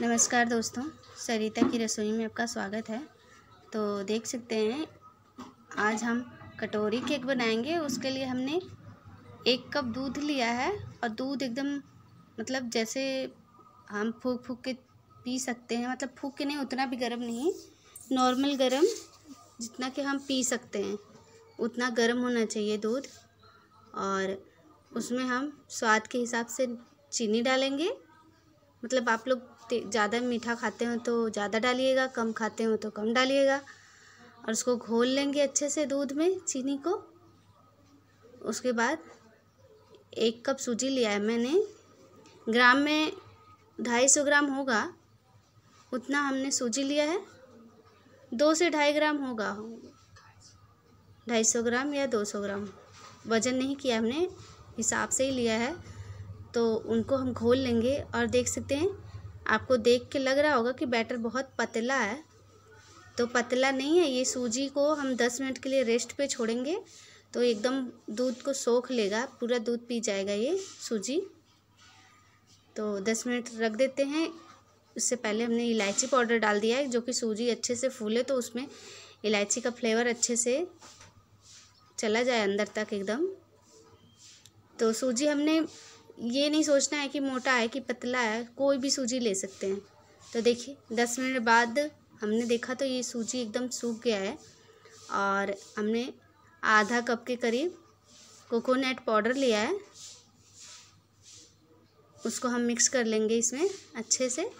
नमस्कार दोस्तों सरिता की रसोई में आपका स्वागत है तो देख सकते हैं आज हम कटोरी केक बनाएंगे उसके लिए हमने एक कप दूध लिया है और दूध एकदम मतलब जैसे हम फूक फूक के पी सकते हैं मतलब फूक के नहीं उतना भी गर्म नहीं नॉर्मल गर्म जितना कि हम पी सकते हैं उतना गर्म होना चाहिए दूध और उसमें हम स्वाद के हिसाब से चीनी डालेंगे मतलब आप लोग ज़्यादा मीठा खाते हो तो ज़्यादा डालिएगा कम खाते हो तो कम डालिएगा और उसको घोल लेंगे अच्छे से दूध में चीनी को उसके बाद एक कप सूजी लिया है मैंने ग्राम में ढाई सौ ग्राम होगा उतना हमने सूजी लिया है दो से ढाई ग्राम होगा ढाई सौ ग्राम या दो सौ ग्राम वज़न नहीं किया हमने हिसाब से ही लिया है तो उनको हम घोल लेंगे और देख सकते हैं आपको देख के लग रहा होगा कि बैटर बहुत पतला है तो पतला नहीं है ये सूजी को हम दस मिनट के लिए रेस्ट पे छोड़ेंगे तो एकदम दूध को सोख लेगा पूरा दूध पी जाएगा ये सूजी तो दस मिनट रख देते हैं उससे पहले हमने इलायची पाउडर डाल दिया है जो कि सूजी अच्छे से फूले तो उसमें इलायची का फ्लेवर अच्छे से चला जाए अंदर तक एकदम तो सूजी हमने ये नहीं सोचना है कि मोटा है कि पतला है कोई भी सूजी ले सकते हैं तो देखिए दस मिनट बाद हमने देखा तो ये सूजी एकदम सूख गया है और हमने आधा कप के करीब कोकोनट पाउडर लिया है उसको हम मिक्स कर लेंगे इसमें अच्छे से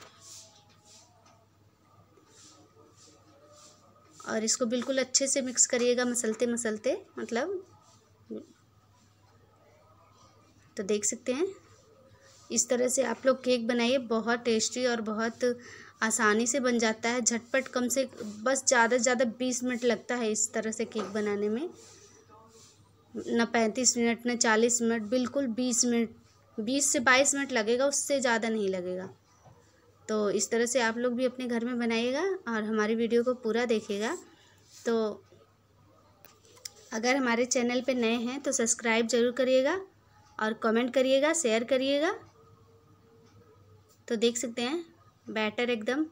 और इसको बिल्कुल अच्छे से मिक्स करिएगा मसलते मसलते मतलब तो देख सकते हैं इस तरह से आप लोग केक बनाइए बहुत टेस्टी और बहुत आसानी से बन जाता है झटपट कम से बस ज़्यादा से ज़्यादा बीस मिनट लगता है इस तरह से केक बनाने में न पैंतीस मिनट न चालीस मिनट बिल्कुल बीस मिनट बीस से बाईस मिनट लगेगा उससे ज़्यादा नहीं लगेगा तो इस तरह से आप लोग भी अपने घर में बनाइएगा और हमारी वीडियो को पूरा देखेगा तो अगर हमारे चैनल पे नए हैं तो सब्सक्राइब ज़रूर करिएगा और कमेंट करिएगा शेयर करिएगा तो देख सकते हैं बैटर एकदम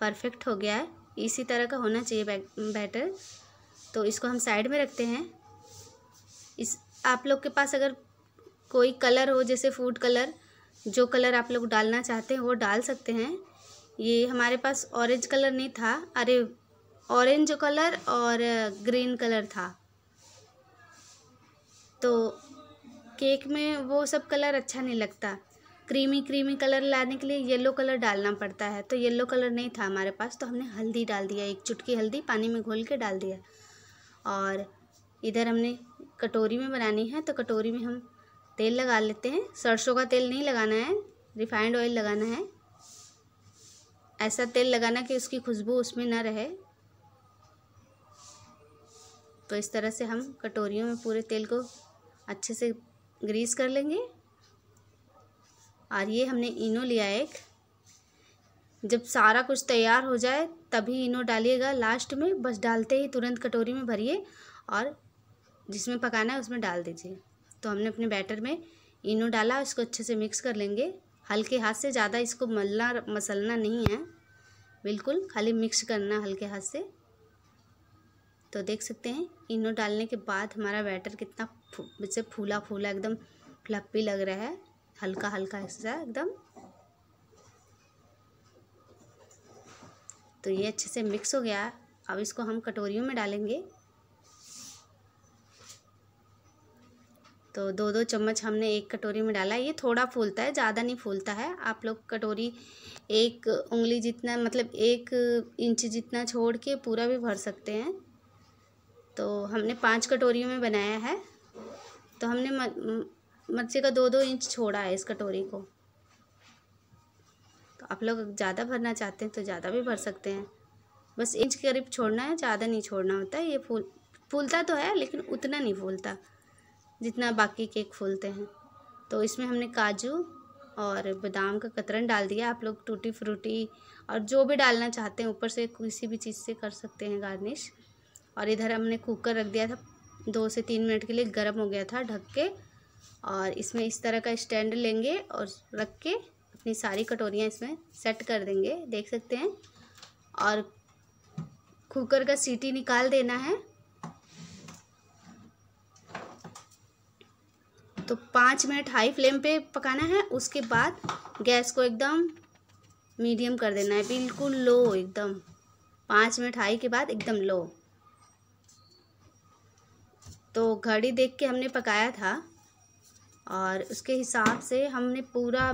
परफेक्ट हो गया है इसी तरह का होना चाहिए बैटर तो इसको हम साइड में रखते हैं इस आप लोग के पास अगर कोई कलर हो जैसे फूड कलर जो कलर आप लोग डालना चाहते हैं वो डाल सकते हैं ये हमारे पास ऑरेंज कलर नहीं था अरे ऑरेंज कलर और ग्रीन कलर था तो केक में वो सब कलर अच्छा नहीं लगता क्रीमी क्रीमी कलर लाने के लिए येलो कलर डालना पड़ता है तो येलो कलर नहीं था हमारे पास तो हमने हल्दी डाल दिया एक चुटकी हल्दी पानी में घोल के डाल दिया और इधर हमने कटोरी में बनानी है तो कटोरी में हम तेल लगा लेते हैं सरसों का तेल नहीं लगाना है रिफाइंड ऑयल लगाना है ऐसा तेल लगाना कि उसकी खुशबू उसमें ना रहे तो इस तरह से हम कटोरियों में पूरे तेल को अच्छे से ग्रीस कर लेंगे और ये हमने इनो लिया एक जब सारा कुछ तैयार हो जाए तभी इनो डालिएगा लास्ट में बस डालते ही तुरंत कटोरी में भरिए और जिसमें पकाना है उसमें डाल दीजिए तो हमने अपने बैटर में इनो डाला इसको अच्छे से मिक्स कर लेंगे हल्के हाथ से ज़्यादा इसको मलना मसलना नहीं है बिल्कुल खाली मिक्स करना हल्के हाथ से तो देख सकते हैं इनो डालने के बाद हमारा बैटर कितना जैसे फू, फूला फूला एकदम फ्लपी लग रहा है हल्का हल्का हिस्सा एकदम तो ये अच्छे से मिक्स हो गया अब इसको हम कटोरियों में डालेंगे तो दो दो चम्मच हमने एक कटोरी में डाला ये थोड़ा फूलता है ज़्यादा नहीं फूलता है आप लोग कटोरी एक उंगली जितना मतलब एक इंच जितना छोड़ के पूरा भी भर सकते हैं तो हमने पांच कटोरियों में बनाया है तो हमने मच्छी का दो दो इंच छोड़ा है इस कटोरी को तो आप लोग ज़्यादा भरना चाहते हैं तो ज़्यादा भी भर सकते हैं बस इंच के करीब छोड़ना है ज़्यादा नहीं छोड़ना होता है ये फूल फूलता तो है लेकिन उतना नहीं फूलता जितना बाकी केक फूलते हैं तो इसमें हमने काजू और बादाम का कतरन डाल दिया आप लोग टूटी फ्रूटी और जो भी डालना चाहते हैं ऊपर से किसी भी चीज़ से कर सकते हैं गार्निश और इधर हमने कुकर रख दिया था दो से तीन मिनट के लिए गर्म हो गया था ढक के और इसमें इस तरह का स्टैंड लेंगे और रख के अपनी सारी कटोरियाँ इसमें सेट कर देंगे देख सकते हैं और कुकर का सीटी निकाल देना है तो पाँच मिनट हाई फ्लेम पे पकाना है उसके बाद गैस को एकदम मीडियम कर देना है बिल्कुल लो एकदम पाँच मिनट हाई के बाद एकदम लो तो घड़ी देख के हमने पकाया था और उसके हिसाब से हमने पूरा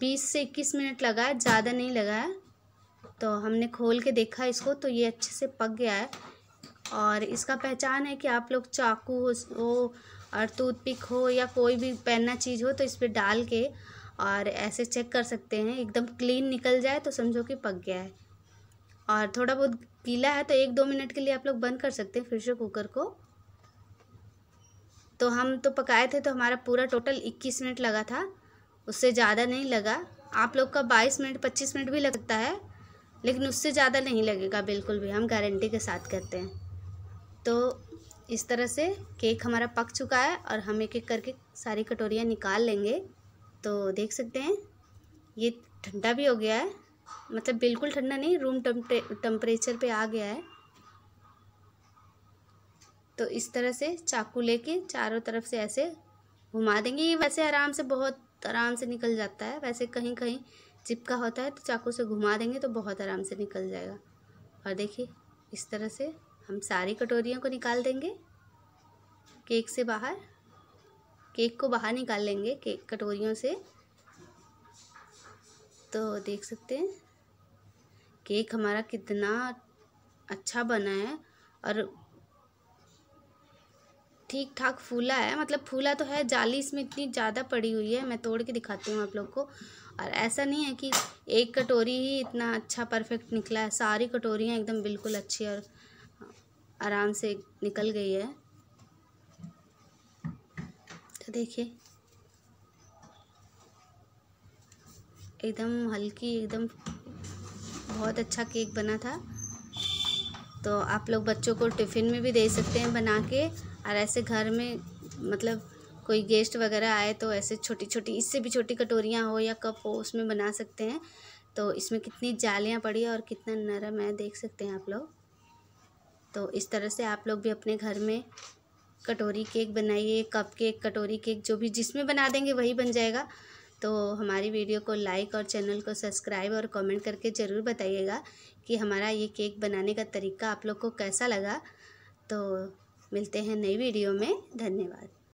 बीस से इक्कीस मिनट लगाया ज़्यादा नहीं लगाया तो हमने खोल के देखा इसको तो ये अच्छे से पक गया है और इसका पहचान है कि आप लोग चाकू हो और टूथपिक हो या कोई भी पहनना चीज़ हो तो इस पर डाल के और ऐसे चेक कर सकते हैं एकदम क्लीन निकल जाए तो समझो कि पक गया है और थोड़ा बहुत गीला है तो एक दो मिनट के लिए आप लोग बंद कर सकते हैं फिर से कुकर को तो हम तो पकाए थे तो हमारा पूरा टोटल इक्कीस मिनट लगा था उससे ज़्यादा नहीं लगा आप लोग का बाईस मिनट पच्चीस मिनट भी लगता है लेकिन उससे ज़्यादा नहीं लगेगा बिल्कुल भी हम गारंटी के साथ करते हैं तो इस तरह से केक हमारा पक चुका है और हम एक एक करके सारी कटोरियाँ निकाल लेंगे तो देख सकते हैं ये ठंडा भी हो गया है मतलब बिल्कुल ठंडा नहीं रूम टम्परेचर पे आ गया है तो इस तरह से चाकू लेके चारों तरफ से ऐसे घुमा देंगे ये वैसे आराम से बहुत आराम से निकल जाता है वैसे कहीं कहीं चिपका होता है तो चाकू से घुमा देंगे तो बहुत आराम से निकल जाएगा और देखिए इस तरह से हम सारी कटोरियों को निकाल देंगे केक से बाहर केक को बाहर निकाल लेंगे केक कटोरियों से तो देख सकते हैं केक हमारा कितना अच्छा बना है और ठीक ठाक फूला है मतलब फूला तो है जाली इसमें इतनी ज़्यादा पड़ी हुई है मैं तोड़ के दिखाती हूँ आप लोग को और ऐसा नहीं है कि एक कटोरी ही इतना अच्छा परफेक्ट निकला है सारी कटोरियाँ एकदम बिल्कुल अच्छी और आराम से निकल गई है तो देखिए एकदम हल्की एकदम बहुत अच्छा केक बना था तो आप लोग बच्चों को टिफ़िन में भी दे सकते हैं बना के और ऐसे घर में मतलब कोई गेस्ट वगैरह आए तो ऐसे छोटी छोटी इससे भी छोटी कटोरियाँ हो या कप हो उसमें बना सकते हैं तो इसमें कितनी जालियाँ पड़ी और कितना नरम है देख सकते हैं आप लोग तो इस तरह से आप लोग भी अपने घर में कटोरी केक बनाइए कप केक कटोरी केक जो भी जिसमें बना देंगे वही बन जाएगा तो हमारी वीडियो को लाइक और चैनल को सब्सक्राइब और कमेंट करके ज़रूर बताइएगा कि हमारा ये केक बनाने का तरीका आप लोग को कैसा लगा तो मिलते हैं नई वीडियो में धन्यवाद